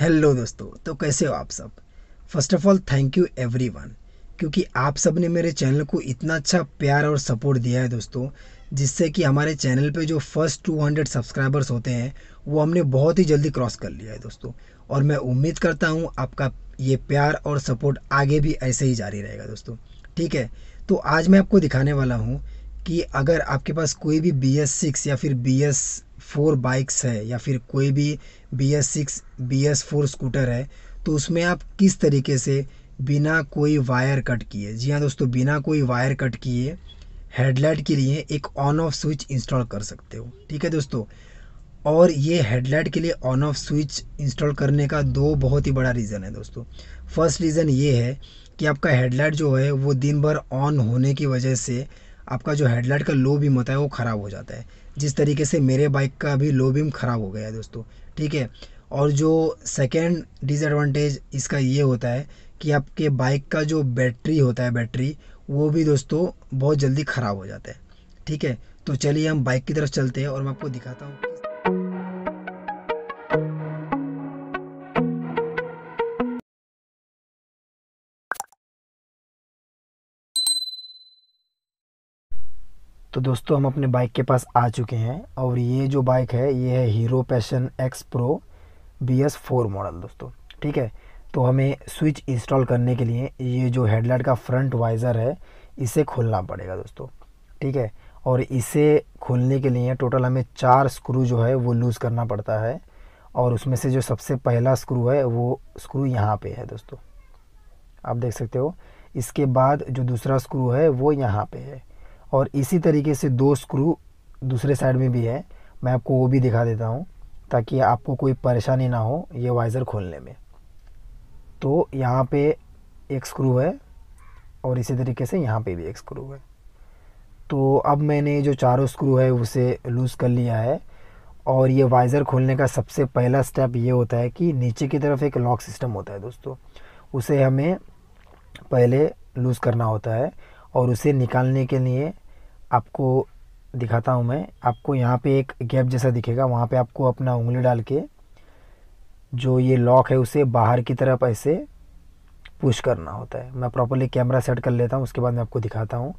Hello दोस्तों तो कैसे हो आप सब first of all thank you everyone क्योंकि आप सब ने मेरे चैनल को इतना अच्छा प्यार और सपोर्ट दिया है दोस्तों जिससे कि हमारे चैनल पे जो फर्स्ट 200 सब्सक्राइबर्स होते हैं वो हमने बहुत ही जल्दी क्रॉस कर लिया है दोस्तों और मैं उम्मीद करता हूँ आपका ये प्यार और सपोर्ट आगे भी ऐसे ही जारी रहेगा दोस्तों ठीक है तो आज मैं आपको दिखाने वाला हूँ कि अगर आपके पास कोई भी बी एस सिक्स या फिर बी एस फोर बाइक्स है या फिर कोई भी B S six B S four scooter है तो उसमें आप किस तरीके से बिना कोई वायर कट किए जी हाँ दोस्तों बिना कोई वायर कट किए हेडलाइट के लिए एक ऑन ऑफ स्विच इंस्टॉल कर सकते हो ठीक है दोस्तों और ये हेडलाइट के लिए ऑन ऑफ स्विच इंस्टॉल करने का दो बहुत ही बड़ा रीज़न है दोस्तों फर्स्ट रीज़न ये है कि आपका हेडलाइट जो है वो दिन भर ऑन होने की वजह से आपका जो हेडलाइट का लो भी होता है वो ख़राब हो जाता है जिस तरीके से मेरे बाइक का अभी लो बीम ख़राब हो गया है दोस्तों ठीक है और जो सेकेंड डिसएडवांटेज इसका ये होता है कि आपके बाइक का जो बैटरी होता है बैटरी वो भी दोस्तों बहुत जल्दी ख़राब हो जाता है ठीक है तो चलिए हम बाइक की तरफ चलते हैं और मैं आपको दिखाता हूँ तो दोस्तों हम अपने बाइक के पास आ चुके हैं और ये जो बाइक है ये है Hero Passion X Pro B S four model दोस्तों ठीक है तो हमें स्विच इंस्टॉल करने के लिए ये जो हेडलाइट का फ्रंट वाइज़र है इसे खोलना पड़ेगा दोस्तों ठीक है और इसे खोलने के लिए टोटल हमें चार स्क्रू जो है वो लूज़ करना पड़ता है और उसमें से जो सबसे पहला स्क्रू है वो स्क्रू यहाँ पे है दोस्तों आप देख सकते हो इसके बाद जो दूसरा स्क्रू है वो यहाँ पे है और इसी तरीके से दो स्क्रू दूसरे साइड में भी है मैं आपको वो भी दिखा देता हूँ ताकि आपको कोई परेशानी ना हो ये वाइज़र खोलने में तो यहाँ पे एक स्क्रू है और इसी तरीके से यहाँ पे भी एक स्क्रू है तो अब मैंने जो चारों स्क्रू है उसे लूज़ कर लिया है और ये वाइज़र खोलने का सबसे पहला स्टेप ये होता है कि नीचे की तरफ एक लॉक सिस्टम होता है दोस्तों उसे हमें पहले लूज़ करना होता है और उसे निकालने के लिए आपको दिखाता हूँ मैं आपको यहाँ पे एक गैप जैसा दिखेगा वहाँ पे आपको अपना उंगली डाल के जो ये लॉक है उसे बाहर की तरफ ऐसे पुश करना होता है मैं प्रॉपरली कैमरा सेट कर लेता हूँ उसके बाद मैं आपको दिखाता हूँ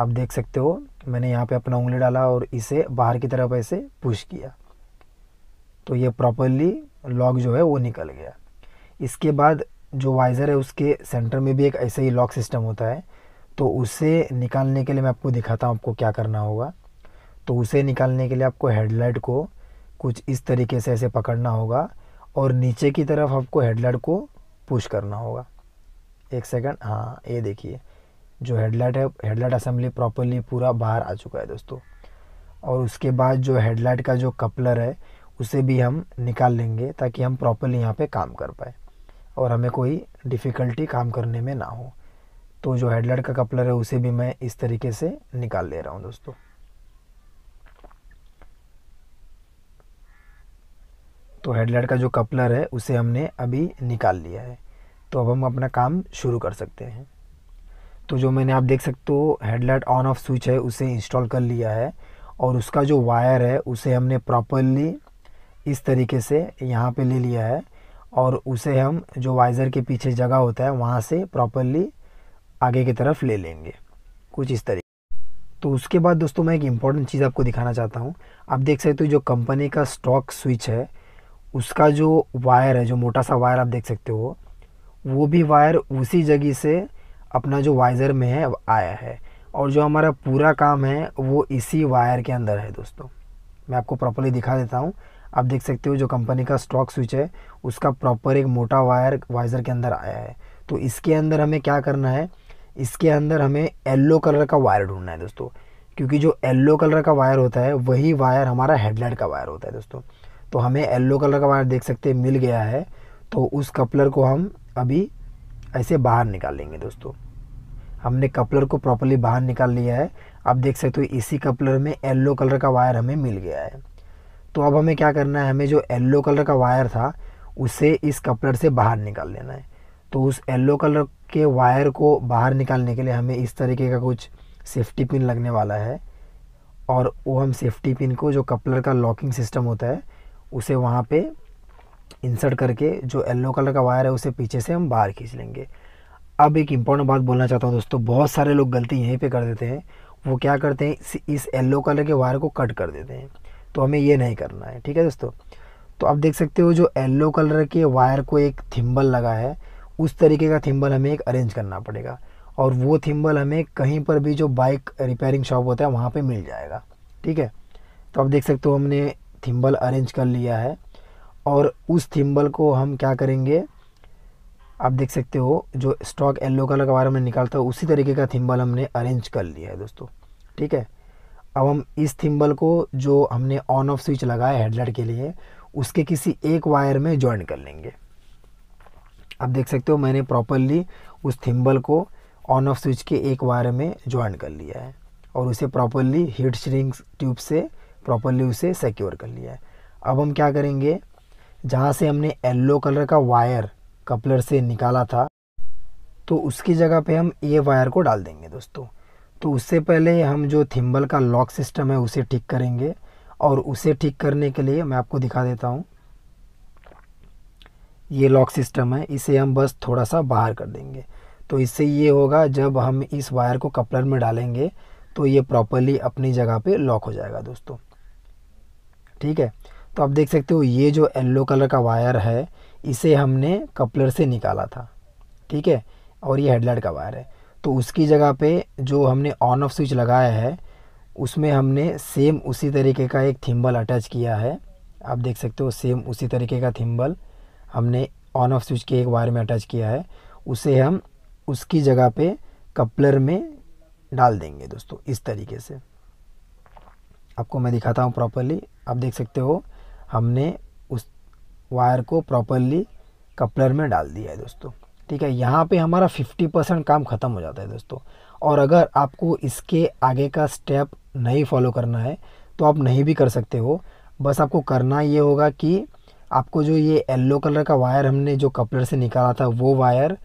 आप देख सकते हो मैंने यहाँ पे अपना उंगली डाला और इसे बाहर की तरफ ऐसे पुश किया तो ये प्रॉपरली लॉक जो है वो निकल गया इसके बाद जो वाइज़र है उसके सेंटर में भी एक ऐसे ही लॉक सिस्टम होता है तो उसे निकालने के लिए मैं आपको दिखाता हूँ आपको क्या करना होगा तो उसे निकालने के लिए आपको हेडलाइट को कुछ इस तरीके से ऐसे पकड़ना होगा और नीचे की तरफ आपको हेडलाइट को पुश करना होगा एक सेकंड हाँ ये देखिए जो हेडलाइट है हेडलाइट असेंबली प्रॉपरली पूरा बाहर आ चुका है दोस्तों और उसके बाद जो हेडलाइट का जो कपलर है उसे भी हम निकाल लेंगे ताकि हम प्रॉपरली यहाँ पे काम कर पाए और हमें कोई डिफ़िकल्टी काम करने में ना हो तो जो हेडलाइट का कपलर है उसे भी मैं इस तरीके से निकाल ले रहा हूँ दोस्तों तो हेडलाइट का जो कपलर है उसे हमने अभी निकाल लिया है तो अब हम अपना काम शुरू कर सकते हैं तो जो मैंने आप देख सकते हो हेडलाइट ऑन ऑफ स्विच है उसे इंस्टॉल कर लिया है और उसका जो वायर है उसे हमने प्रॉपरली इस तरीके से यहाँ पे ले लिया है और उसे हम जो वाइज़र के पीछे जगह होता है वहाँ से प्रॉपरली आगे की तरफ ले लेंगे कुछ इस तरीके तो उसके बाद दोस्तों मैं एक इम्पॉर्टेंट चीज़ आपको दिखाना चाहता हूँ आप देख सकते हो जो कंपनी का स्टॉक स्विच है उसका जो वायर है जो मोटा सा वायर आप देख सकते हो वो भी वायर उसी जगह से अपना जो वाइज़र में है आया है और जो हमारा पूरा काम है वो इसी वायर के अंदर है दोस्तों मैं आपको प्रॉपरली दिखा देता हूँ आप देख सकते हो जो कंपनी का स्टॉक स्विच है उसका प्रॉपर एक मोटा वायर वाइज़र के अंदर आया है तो इसके अंदर हमें क्या करना है इसके अंदर हमें येल्लो कलर का वायर ढूंढना है दोस्तों क्योंकि जो येल्लो कलर का वायर होता है वही वायर हमारा हेडलाइट का वायर होता है दोस्तों तो हमें येल्लो कलर का वायर देख सकते मिल गया है तो उस कपलर को हम अभी ऐसे बाहर निकाल लेंगे दोस्तों हमने कपलर को प्रॉपरली बाहर निकाल लिया है आप देख सकते हो इसी कपलर में येल्लो कलर का वायर हमें मिल गया है तो अब हमें क्या करना है हमें जो येल्लो कलर का वायर था उसे इस कपलर से बाहर निकाल लेना है तो उस येल्लो कलर के वायर को बाहर निकालने के लिए हमें इस तरीके का कुछ सेफ्टी पिन लगने वाला है और वो हम सेफ्टी पिन को जो कपलर का लॉकिंग सिस्टम होता है उसे वहाँ पे इंसर्ट करके जो येलो कलर का वायर है उसे पीछे से हम बाहर खींच लेंगे अब एक इम्पॉर्टेंट बात बोलना चाहता हूँ दोस्तों बहुत सारे लोग गलती यहीं पे कर देते हैं वो क्या करते हैं इस येलो कलर के वायर को कट कर देते हैं तो हमें ये नहीं करना है ठीक है दोस्तों तो आप देख सकते हो जो येलो कलर के वायर को एक थिम्बल लगा है उस तरीके का थिम्बल हमें एक अरेंज करना पड़ेगा और वो थिम्बल हमें कहीं पर भी जो बाइक रिपेयरिंग शॉप होता है वहाँ पे मिल जाएगा ठीक है तो आप देख सकते हो हमने थिम्बल अरेंज कर लिया है और उस थिम्बल को हम क्या करेंगे आप देख सकते हो जो स्टॉक येल्लो कलर का बारे में निकालता है उसी तरीके का थिम्बल हमने अरेंज कर लिया है दोस्तों ठीक है अब हम इस थिम्बल को जो हमने ऑन ऑफ स्विच लगाया हेडलाइट के लिए उसके किसी एक वायर में ज्वाइन कर लेंगे आप देख सकते हो मैंने प्रॉपरली उस थिम्बल को ऑन ऑफ स्विच के एक वायर में ज्वाइन कर लिया है और उसे प्रॉपरली हीट श्रिंक ट्यूब से प्रॉपरली उसे सिक्योर कर लिया है अब हम क्या करेंगे जहाँ से हमने येल्लो कलर का वायर कपलर से निकाला था तो उसकी जगह पे हम ये वायर को डाल देंगे दोस्तों तो उससे पहले हम जो थिम्बल का लॉक सिस्टम है उसे ठीक करेंगे और उसे ठीक करने के लिए मैं आपको दिखा देता हूँ ये लॉक सिस्टम है इसे हम बस थोड़ा सा बाहर कर देंगे तो इससे ये होगा जब हम इस वायर को कपलर में डालेंगे तो ये प्रॉपरली अपनी जगह पे लॉक हो जाएगा दोस्तों ठीक है तो आप देख सकते हो ये जो येल्लो कलर का वायर है इसे हमने कपलर से निकाला था ठीक है और ये हेडलाइट का वायर है तो उसकी जगह पे जो हमने ऑन ऑफ स्विच लगाया है उसमें हमने सेम उसी तरीके का एक थिम्बल अटैच किया है आप देख सकते हो सेम उसी तरीके का थिम्बल हमने ऑन ऑफ स्विच के एक वायर में अटैच किया है उसे हम उसकी जगह पे कपलर में डाल देंगे दोस्तों इस तरीके से आपको मैं दिखाता हूँ प्रॉपरली आप देख सकते हो हमने उस वायर को प्रॉपरली कपलर में डाल दिया है दोस्तों ठीक है यहाँ पे हमारा 50 परसेंट काम ख़त्म हो जाता है दोस्तों और अगर आपको इसके आगे का स्टेप नहीं फॉलो करना है तो आप नहीं भी कर सकते हो बस आपको करना ये होगा कि आपको जो ये येल्लो कलर का वायर हमने जो कपलर से निकाला था वो वायर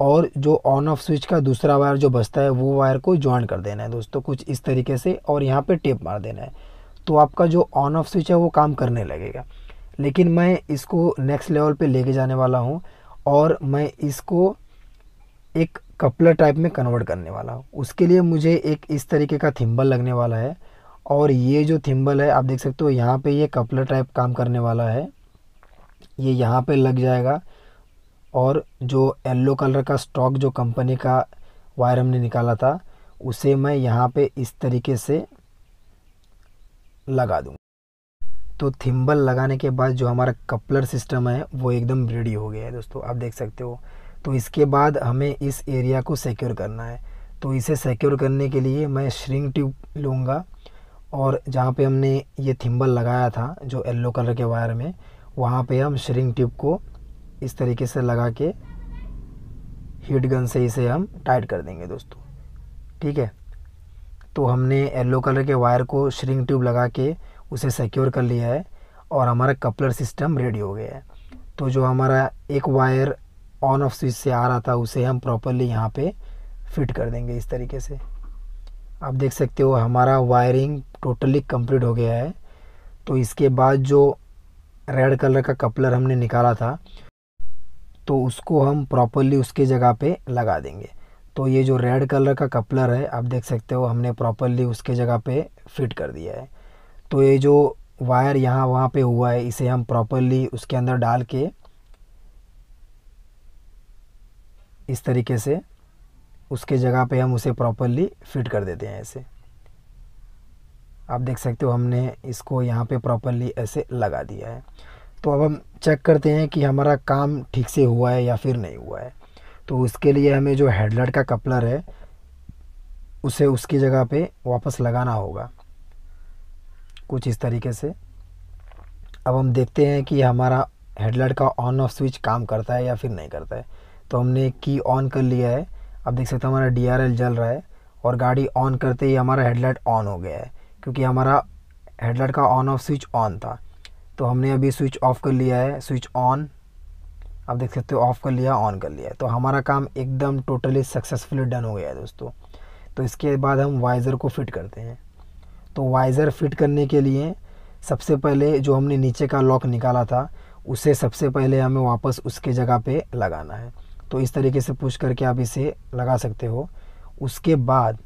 और जो ऑन ऑफ स्विच का दूसरा वायर जो बचता है वो वायर को ज्वाइन कर देना है दोस्तों कुछ इस तरीके से और यहाँ पे टेप मार देना है तो आपका जो ऑन ऑफ स्विच है वो काम करने लगेगा लेकिन मैं इसको नेक्स्ट लेवल पे लेके जाने वाला हूँ और मैं इसको एक कपलर टाइप में कन्वर्ट करने वाला हूँ उसके लिए मुझे एक इस तरीके का थिम्बल लगने वाला है और ये जो थिम्बल है आप देख सकते हो यहाँ पे ये कपलर टाइप काम करने वाला है ये यहाँ पे लग जाएगा और जो येल्लो कलर का स्टॉक जो कंपनी का वायर हमने निकाला था उसे मैं यहाँ पे इस तरीके से लगा दूँगा तो थिम्बल लगाने के बाद जो हमारा कपलर सिस्टम है वो एकदम रेडी हो गया है दोस्तों आप देख सकते हो तो इसके बाद हमें इस एरिया को सिक्योर करना है तो इसे सिक्योर करने के लिए मैं श्रिंग ट्यूब लूँगा और जहाँ पे हमने ये थिम्बल लगाया था जो येल्लो कलर के वायर में वहाँ पे हम श्रिंग ट्यूब को इस तरीके से लगा के हीट गन से इसे हम टाइट कर देंगे दोस्तों ठीक है तो हमने येलो कलर के वायर को श्रिंग ट्यूब लगा के उसे सिक्योर कर लिया है और हमारा कपलर सिस्टम रेडी हो गया है तो जो हमारा एक वायर ऑन ऑफ स्विच से आ रहा था उसे हम प्रॉपरली यहाँ पे फिट कर देंगे इस तरीके से आप देख सकते हो हमारा वायरिंग टोटली कंप्लीट हो गया है तो इसके बाद जो रेड कलर का कपलर हमने निकाला था तो उसको हम प्रॉपरली उसके जगह पे लगा देंगे तो ये जो रेड कलर का कपलर है आप देख सकते हो हमने प्रॉपरली उसके जगह पे फिट कर दिया है तो ये जो वायर यहाँ वहाँ पे हुआ है इसे हम प्रॉपरली उसके अंदर डाल के इस तरीके से उसके जगह पे हम उसे प्रॉपरली फिट कर देते हैं ऐसे आप देख सकते हो हमने इसको यहाँ पे प्रॉपरली ऐसे लगा दिया है तो अब हम चेक करते हैं कि हमारा काम ठीक से हुआ है या फिर नहीं हुआ है तो उसके लिए हमें जो हेडलाइट का कपलर है उसे उसकी जगह पे वापस लगाना होगा कुछ इस तरीके से अब हम देखते हैं कि हमारा हेडलाइट का ऑन ऑफ स्विच काम करता है या फिर नहीं करता है तो हमने की ऑन कर लिया है अब देख सकते हो हमारा डी जल रहा है और गाड़ी ऑन करते ही हमारा हेडलाइट ऑन हो गया है क्योंकि हमारा हेडलाइट का ऑन ऑफ स्विच ऑन था तो हमने अभी स्विच ऑफ कर लिया है स्विच ऑन आप देख सकते हो ऑफ़ कर लिया ऑन कर लिया तो हमारा काम एकदम टोटली सक्सेसफुली डन हो गया है दोस्तों तो इसके बाद हम वाइज़र को फिट करते हैं तो वाइज़र फिट करने के लिए सबसे पहले जो हमने नीचे का लॉक निकाला था उसे सबसे पहले हमें वापस उसके जगह पे लगाना है तो इस तरीके से पुश करके आप इसे लगा सकते हो उसके बाद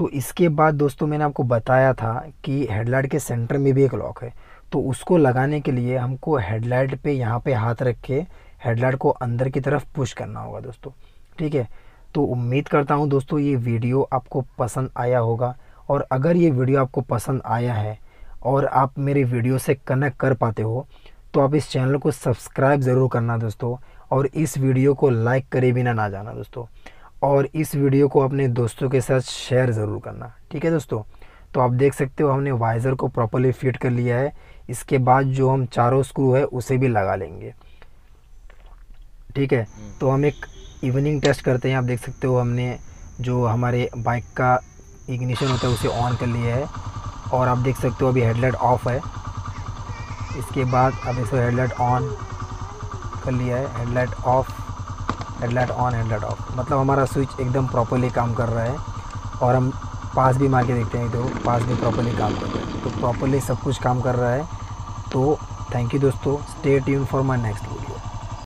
तो इसके बाद दोस्तों मैंने आपको बताया था कि हेडलाइट के सेंटर में भी एक लॉक है तो उसको लगाने के लिए हमको हेडलाइट पे यहाँ पे हाथ रख के हेडलाइट को अंदर की तरफ पुश करना होगा दोस्तों ठीक है तो उम्मीद करता हूँ दोस्तों ये वीडियो आपको पसंद आया होगा और अगर ये वीडियो आपको पसंद आया है और आप मेरे वीडियो से कनेक्ट कर पाते हो तो आप इस चैनल को सब्सक्राइब ज़रूर करना दोस्तों और इस वीडियो को लाइक करे बिना ना जाना दोस्तों और इस वीडियो को अपने दोस्तों के साथ शेयर ज़रूर करना ठीक है दोस्तों तो आप देख सकते हो हमने वाइज़र को प्रॉपरली फिट कर लिया है इसके बाद जो हम चारों स्क्रू है उसे भी लगा लेंगे ठीक है हम्म। तो हम एक इवनिंग टेस्ट करते हैं आप देख सकते हो हमने जो हमारे बाइक का इग्निशन होता है उसे ऑन कर लिया है और आप देख सकते हो अभी हेडलाइट ऑफ है इसके बाद अब इसको हेडलाइट ऑन कर लिया है headlight off headlight on headlight off मतलब हमारा स्विच एकदम प्रॉपरली काम कर रहा है और हम पास भी मार के देखते हैं तो पास भी प्रॉपरली काम कर रहा है तो प्रॉपरली सब कुछ काम कर रहा है तो थैंक यू दोस्तों stay tuned for my next video